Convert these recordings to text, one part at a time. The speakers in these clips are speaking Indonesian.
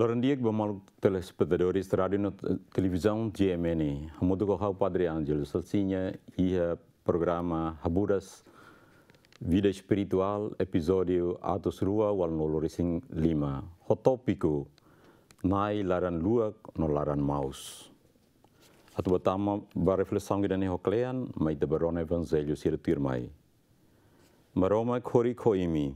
Laurendieck, bom mal telespectadores da rádio e televisão GMN. Muito o Padre Ângelo. Salsinha e o programa Haburas Vida Espiritual, episódio Atos Rua, wal lima. O tópico, nai laran luak, no laran maus. Ato batama ba reflexão gidani hoklean, mai da barona evangelho sirtir mai. Maroma cori coimi.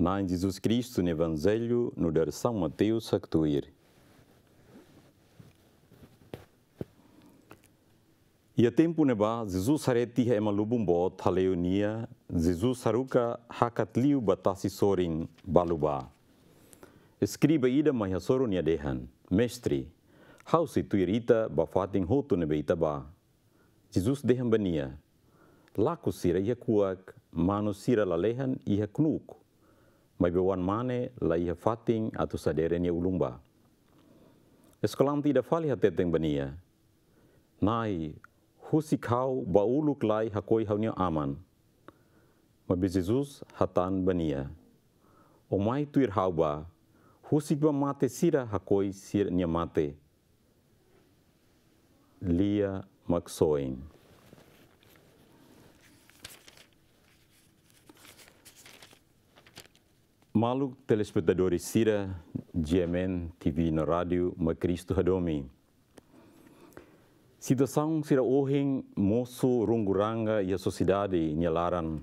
Nein, Jesus Cristo no Evangelho, no dar São Mateus actuir. E a tempo neba, Jesus areti ema lubumbo taleonia, Jesus haruka hakatliu batasi sorin baluba. Escriba ida maya dehan, mestre, hausi irita bafatin hotu nebeita ba. Jesus dehan bania, laku sira ia kuak, mano sira lalehan ia knuku. mabewan mane laiha fating atau saderenya ulumba. Eskolam tidak fali teteng bania. Nai husi kau bauluk lai hakoi haunya aman. Mabe Jesus hatan bania. Omai tuir hauba husik ba mate sira hakoi sirnya mate. Lia maksoin. Malu telespectadores Sira, GMN TV na rádio Macristo Hadomi. Situação Sira Ohing, moço Runguranga e a sociedade Nyalaran.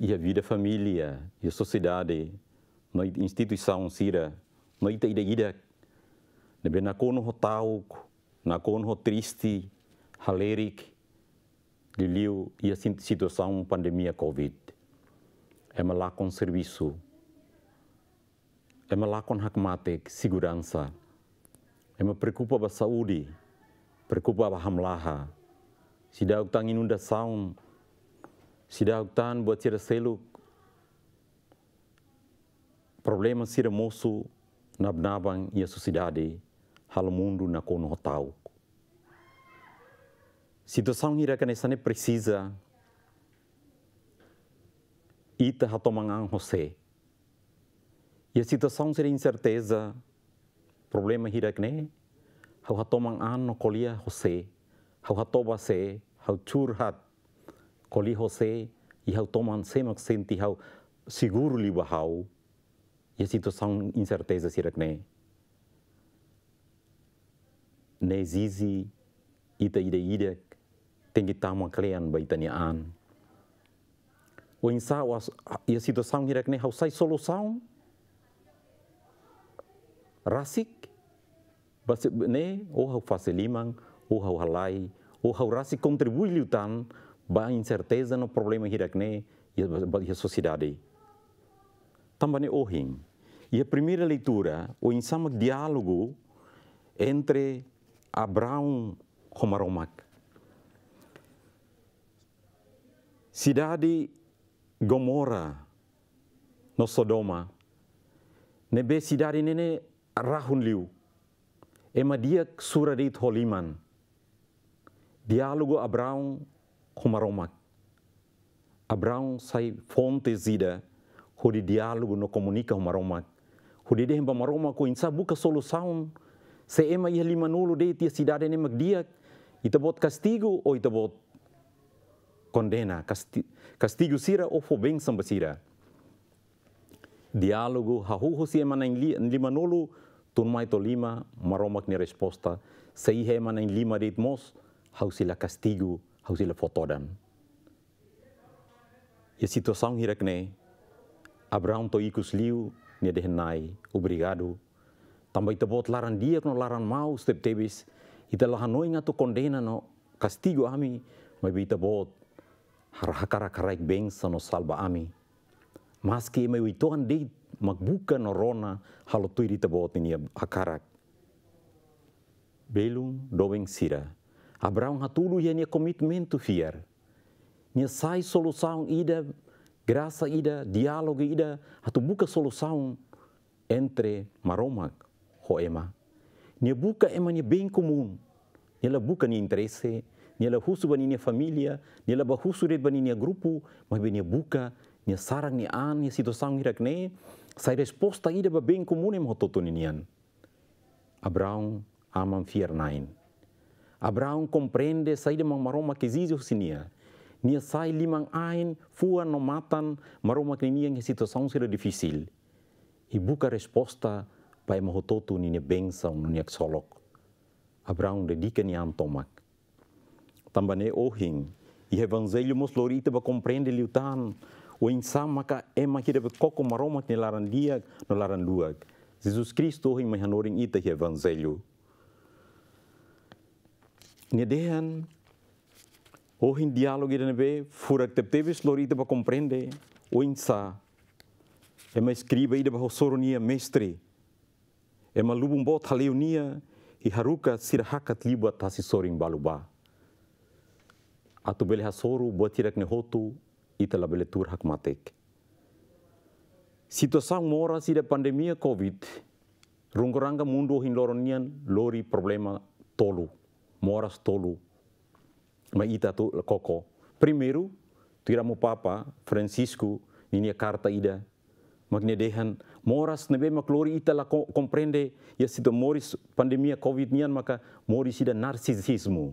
E a vida família e a sociedade na instituição Sira, na ita ida ida. na kono ho na kono triste, halerik, liliu e a situação pandemia Covid. -19. ela com serviço, ela com hakmatik, segurança, ela preocupa com saúde, preocupa com hamlaha, se dá que inunda inundação, se dá utang buat tira seluk, problema cira moço, nabnabang ia sociedade, hal mundo na kono tau. Situação ira que precisa, Ita Ratomangan hose. Ya e sita sang seria incerteza, problema hirakne, hau Ratomangan no kolia José, hau Ratobase, hau curhat coli José, e hau Toman Semak senti hau seguro liba hau, ya a situação incerteza Ne zizi, ita ida idak, tengi tamaklean an o ensaio e a situação era que nem eu sei solução. Rasik, né? Ou eu faço limang, ou eu halai, ou eu rasik contribui lutan para incerteza no problema que né e a sociedade. Também é ohin. E a primeira leitura, o ensaio diálogo entre Abraão Romaromac. Cidade Gomora no Sodoma ne be sidari nene rahun liu ema dia suradit holiman diálogo Abraham com Abraham Abraão sai fonte zida hodi dialogo no comunica com Maromak hodi de hemba Maromak ko insa buka solução se ema ia limanulo de tia cidade ne magdiak itabot castigo o itabot condena, castigo sira ou fobenção Dialogu, Diálogo, hahuhu si emana em lima tu turma to lima, maromak ni resposta, se ihe emana em lima ritmos, hausila castigo, hausila fotodan. E a situação hirakne, Abraão to ikus liu, ni dehenai, obrigado. tambai te bot laran dia, no laran mau, step tebis, ita e lahanoi ngato condena no, castigo ami, mai bita bot hakarakaraik beng sano salba ami. Maski eme wi tohan deit magbuka no rona halo di tebot ini hakarak. Belum doeng sira. Abraão hatulu ni komitmen tu fiar. Nia sai solusaun ida, grasa ida, dialog ida, hatu buka solusaun entre maromak ho ema. Nia buka ema nia beng komun. Nia la buka ni interese Ya familia, baninha família, nilabahusu red ya grupu, ma bani benia ya buka, nia sarang ni an, nia sang hirak ne, sai resposta ida ba bem comum em hototo ninian. Abraão aman fier nain. komprende sai de mang maroma ke zizi husinia. Nia sai limang ain, fuan no matan, maroma que ninian sito sang sira Ibuka I buka resposta para mahototo ninia benção, ninia ksolok. Abraão dedica nian tomak. tambane é ohin. E evangelho moslorita para compreende lhe O insama ka ema kira ba koko maromat ni laran diak no laran luak. Jesus Cristo ohin mahanorin ita evangelho. Nedean ohin diálogo de nebe furak tepteve slorita para compreende o insa. Ema escriba ida ba hosoronia mestre. Ema lubumbot haleonia e haruka sirhakat liba tasi sorin baluba. atau beli belha soru buat ne hotu ita la tur hak matek. sang mora si de pandemia COVID, runguranga munduhin hin loronian lori problema tolu, moras tolu, ma ita tu koko. primeru, tira mo papa Francisco nini karta ida, magne dehan moras nebe maklori ita la komprende ya situ moris pandemia COVID nian maka moris ida narcisismo.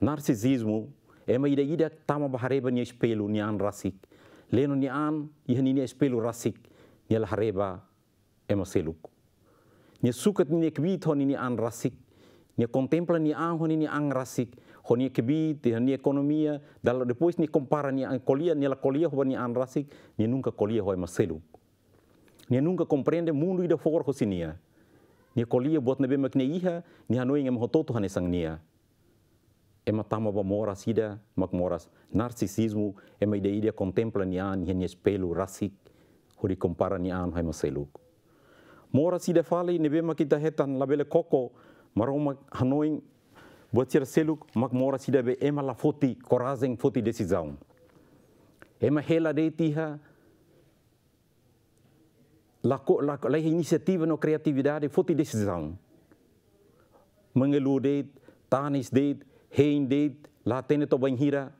Narcisismo ema ida ida tama bahareba ni espelu ni an rasik leno ni an yahni ini espelu rasik ni al hareba ema seluk ni sukat ni kbit honi ini an rasik ni kontempla ni an honi ini an rasik honi kbit ni ekonomia dal depois ni kompara ni an kolia ni la hoba nia an rasik ni nungka kolia ho ema seluk ni nungka komprende mundu ida for hosinia ni kolia buat nebe bemak ni iha ni hanoi ngem hototo hanesang nia ema tama ba mora sida mak moras narcisismo ema ide ide contempla e ni an hen espelho rasik huri kompara ni an haima seluk mora sida fale nebe kita hetan labele koko maroma hanoing buat sir seluk mak mora sida be ema la foti korazeng foti decisão ema hela de tiha la, la, la inisiativa no kreatividade, foti decisão mengelude tanis de Rei Indeed, lá tem a banheira,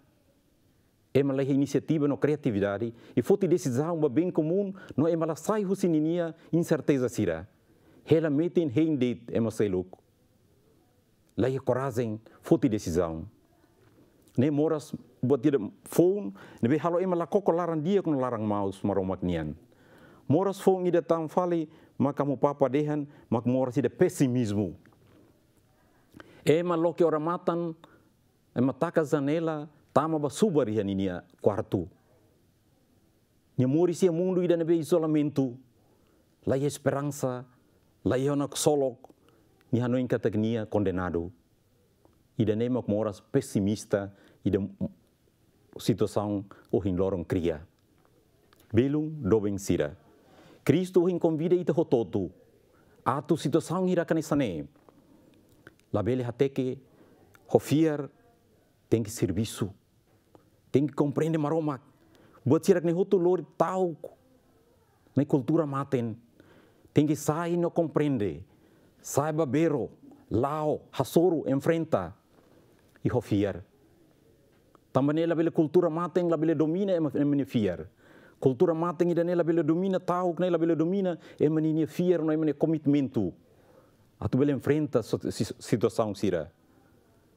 é uma iniciativa na criatividade e foi decisão uma bem comum, não é uma sai husininia incerteza sira. Ela mete em Rei Indeed, sei louco. Lá é coragem, foi decisão. Nem moras buat tidak phone, nabi halo ema lakoko larang dia kun larang maus maromak nian. Moras phone ida tam fali maka mu papa dehan mak moras ida pesimismo Ema loki oramatan, ema taka zanela, tama ba subari hani quarto. Nia mori mundo ida nebe isolamento. Lá esperança, lá é onak solok, nia hanoin kataknia condenado. Ida nema moras pessimista, ida situação o hin loron cria. Belum doben sira. Cristo o hin convida ita hototu. Atu situação ira kanesane lá Bélgica tem que hofiar, tem que serviço, tem que compreender maroma. Vou tirar que outro lor tal, na cultura matem. Tem que sair não compreende. Saiba berro lao, hasoro, enfrenta e hofiar. Também ela bela cultura matem, ela bela domina e manifiar. Cultura matem e ela bela domina tal, ela bela domina e manifiar, não é commitmento. commitmento. atu belem frenta situação sira.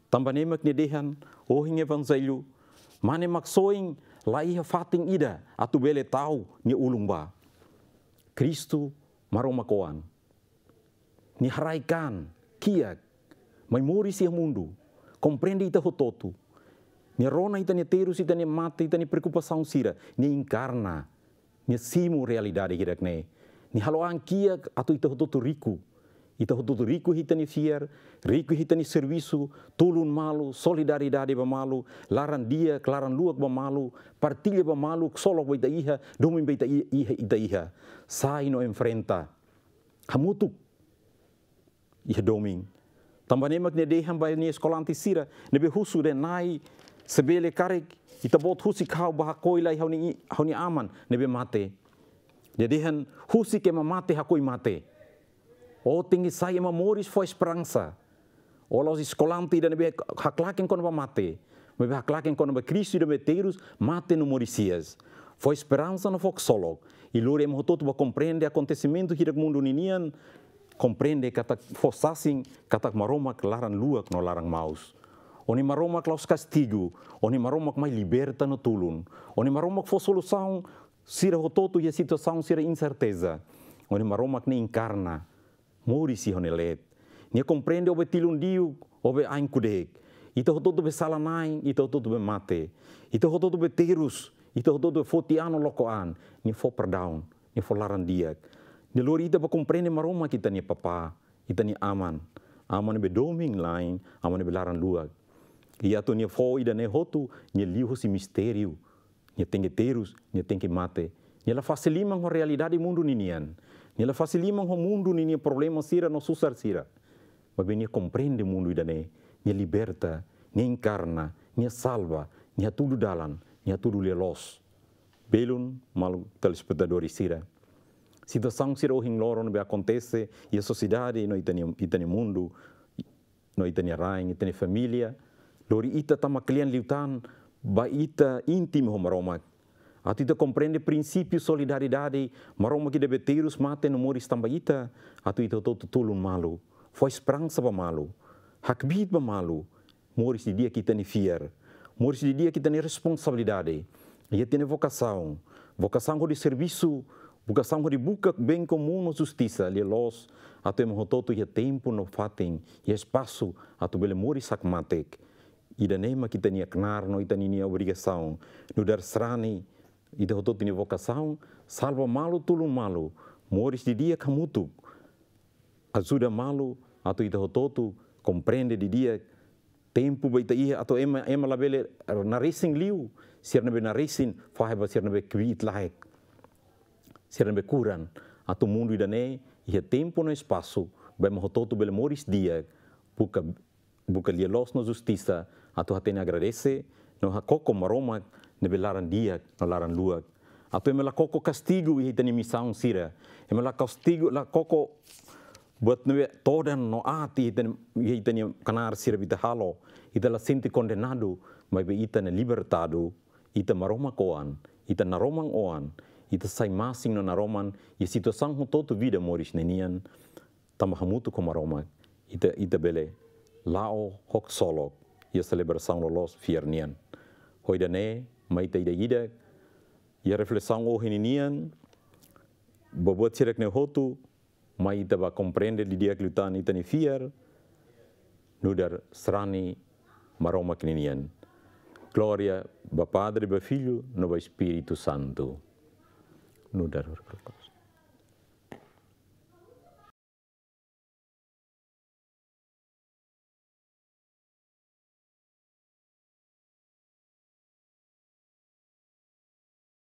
Também mak ne dehan o hinge van zailu mane mak soing laiha fating ida atu bele tau ni ulung ba. Kristu maromakoan. Ni haraikan kiak mai mori sia mundo. komprendi ita hototu. Ni rona ita ni terus ita ni mata ita ni preocupação sira ni inkarna ni simo realidade kira ne. Ni haloan kiak atu ita hototu riku. Ita hututu riku hitani fier, riku hitani servisu, tulun malu, solidariedade ba malu, laran dia, laran luak ba malu, partilha ba malu, solok ba ita iha, domin ba ita iha, ita iha. Sai no enfrenta. Hamutuk. Iha doming. nemak ne deham ba ne sira, ne be husu de nai, sebele karek, ita bot husi kau hakoi lai hauni, ni aman, ne be mate. Jadi han husi ke mate hakoi mate. O sai ema moris foi esperança. si sekolanti dan be haklakin kon mate. Me be haklaken kon ba dan be terus mate no morisias. Foi esperanza no fok solo. E lore ema hototo ba compreende acontecimento hirak mundo ninian. Compreende kata fosasing, kata maromak laran luak no larang maus. Oni maromak laus castigo, oni maromak mai liberta no tulun. Oni maromak fo solução sira hototo e a situação sira incerteza. Oni maromak ne encarna. Mori si hone let. Nia komprende obe tilun diu, obe ain kudek. Ito hototo be salanain, ito hototo be mate. Ito hototo be terus, ito hototo be foti ano lokoan. Nia fo per down, nia fo laran diak. Nia lori ita be komprende maroma kita nia papa, kita nia aman. Aman be doming lain, aman be laran luak. Ia to nia fo ida nia hotu, nia liho si misteriu. Nia tenge terus, nia tenge mate. Nia la limang ho realidade mundu ninian. Ela facilita o mundo, ni problema sira, não susar sira. Mas bem, compreende o mundo e daí, ni liberta, ni encarna, ni salva, ni tudo dalan, nem tudo lelos. Belum, mal telespectadores sira. sang sira o hingloro não acontece, e a sociedade, não tem mundo, não tem rain, não tem família, lori ita tama klian liutan, ba ita íntimo homaroma, A tu compreende princípio solidariedade, como que deve ter os mate no mori estambaita, ati te todo tulun malu, foi esperança para malu, hakbit para malu, moris de dia que tem fier, moris de dia que tem responsabilidade, e tem vocação, vocação de serviço, vocação de buca bem comum na justiça, lhe é los, tu mo todo e tempo no fatem, e espaço ati bele mori sakmatek, e da nema que tem a knar, no obrigação, no dar srani, e de ini pini salva malu tulung malu, moris di dia camutu, ajuda malu, atau ida e rototo, komprende di dia, tempo baita ia, atau ema, ema labele narising liu, sir nabe narisin, na sir nabe kuit laek, sir be kuran, atau mundo idane, ia tempo no espaço, bem rototo bele moris dia, buka, buka lia los na justiça, atau hatene agradece, no hakoko maroma, ne dia, laran diak no laran luak ato eme koko kastigu i tani missão sira eme kastigu la koko buat nwe todan no ati itan itan kanar sira bita halo ita la sinti condenado mai be ita ne libertado ita maroma koan ita naroma oan ita sai masing no na roman situ situação ho todo vida moris nenian tamba hamuto ko maroma ita ita bele lao hok solo ia celebração lolos fiernian hoidane Mai de gide, ia reflexão hininian, bobo tirek ne hotu mai maita ba di dia glutan ni fier nudar strani maroma kininian. glória ba padre ba filho no ba espírito santo nudar